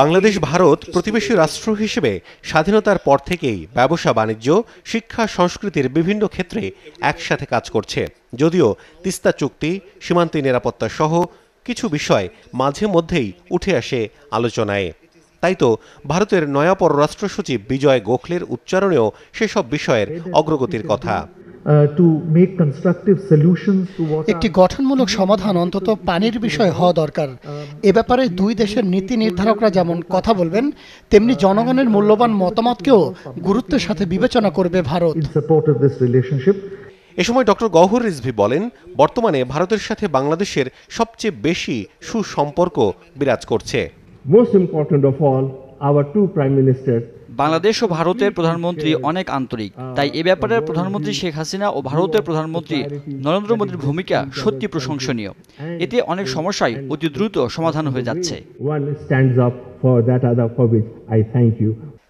বাংলাদেশ ভারত প্রতিবেশী রাষ্ট্র হিসেবে স্বাধীনতার পর থেকেই ব্যবসা বাণিজ্য শিক্ষা সংস্কৃতির বিভিন্ন ক্ষেত্রে একসাথে কাজ করছে যদিও তিস্তা চুক্তি সীমান্তে নিরাপত্তা সহ কিছু বিষয় মাঝে মধ্যেই উঠে আসে আলোচনায় তাই তো ভারতের নয়া পররাষ্ট্র সচিব বিজয় গোখলের উচ্চারণেও সেসব বিষয়ের অগ্রগতির কথা Uh, একটি গঠনমূলক সমাধান অন্তত পানির বিষয়ে হওয়া দরকার এ ব্যাপারে দুই দেশের নীতি নির্ধারকরা যেমন কথা বলবেন তেমনি জনগণের মূল্যবান মতামতকেও গুরুত্বের সাথে বিবেচনা করবে ভারত এ সময় ডক্টর গহর রিজভি বলেন বর্তমানে ভারতের সাথে বাংলাদেশের সবচেয়ে বেশি সুসম্পর্ক বিরাজ করছে most important of all our two prime minister Bangladesh ও ভারতের প্রধানমন্ত্রী অনেক আন্তরিক তাই এ ব্যাপারে প্রধানমন্ত্রী শেখ হাসিনা ও ভারতের প্রধানমন্ত্রী নরেন্দ্র মোদীর ভূমিকা সত্যি প্রশংসনীয় এতে অনেক সমস্যাই অতি দ্রুত সমাধান হয়ে যাচ্ছে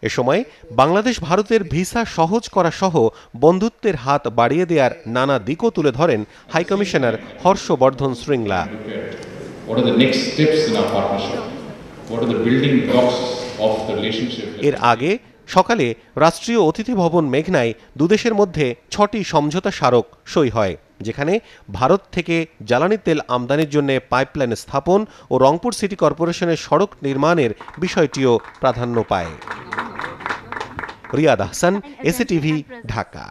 এ সময় বাংলাদেশ ভারতের ভিসা সহজ করা সহ বন্ধুত্বের হাত বাড়িয়ে দেওয়ার নানা দিকও তুলে ধরেন high commissioner Harshvardhan Shringla What are the next steps in our partnership? What are the building blocks এর আগে সকালে রাষ্ট্রীয় অতিথি ভবন মেঘনায় দুদেশের মধ্যে ছটি সমঝোতা স্মারক সই হয় যেখানে ভারত থেকে জ্বালানি তেল আমদানির জন্য পাইপলাইন স্থাপন ও রংপুর সিটি কর্পোরেশনের সড়ক নির্মাণের বিষয়টিও প্রাধান্য পায় রিয়াদ আহসান এসএটিভি ঢাকা